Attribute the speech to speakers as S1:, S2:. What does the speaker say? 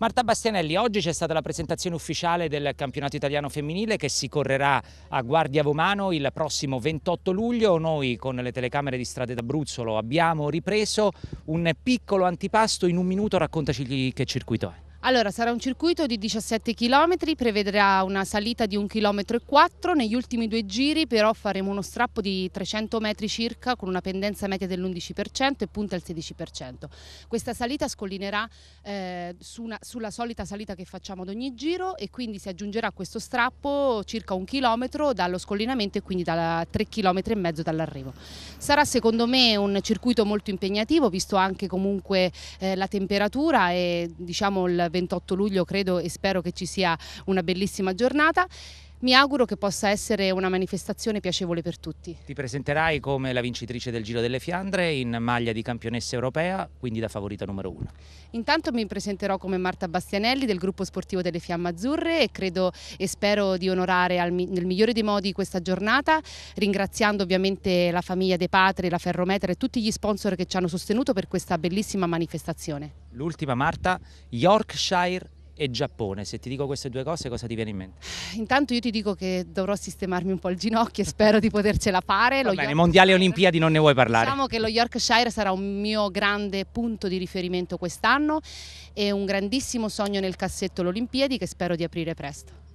S1: Marta Bastianelli, oggi c'è stata la presentazione ufficiale del campionato italiano femminile che si correrà a Guardia Vomano il prossimo 28 luglio. Noi con le telecamere di Strade d'Abruzzolo abbiamo ripreso un piccolo antipasto. In un minuto raccontaci che circuito è.
S2: Allora, sarà un circuito di 17 km, prevederà una salita di 1,4 km. Negli ultimi due giri però faremo uno strappo di 300 metri circa con una pendenza media dell'11% e punta al 16%. Questa salita scollinerà eh, su una, sulla solita salita che facciamo ad ogni giro e quindi si aggiungerà a questo strappo circa un chilometro dallo scollinamento e quindi da 3 km e mezzo dall'arrivo. Sarà secondo me un circuito molto impegnativo visto anche comunque eh, la temperatura e diciamo il vento 28 luglio credo e spero che ci sia una bellissima giornata. Mi auguro che possa essere una manifestazione piacevole per tutti.
S1: Ti presenterai come la vincitrice del Giro delle Fiandre in maglia di campionessa europea, quindi da favorita numero uno.
S2: Intanto mi presenterò come Marta Bastianelli del gruppo sportivo delle Fiamme Azzurre e credo e spero di onorare al, nel migliore dei modi questa giornata, ringraziando ovviamente la famiglia De Patri, la Ferrometra e tutti gli sponsor che ci hanno sostenuto per questa bellissima manifestazione.
S1: L'ultima Marta, Yorkshire e Giappone. Se ti dico queste due cose, cosa ti viene in mente?
S2: Intanto io ti dico che dovrò sistemarmi un po' il ginocchio e spero di potercela fare. Va bene,
S1: mondiali e olimpiadi non ne vuoi parlare. Diciamo
S2: che lo Yorkshire sarà un mio grande punto di riferimento quest'anno e un grandissimo sogno nel cassetto l'Olimpiadi che spero di aprire presto.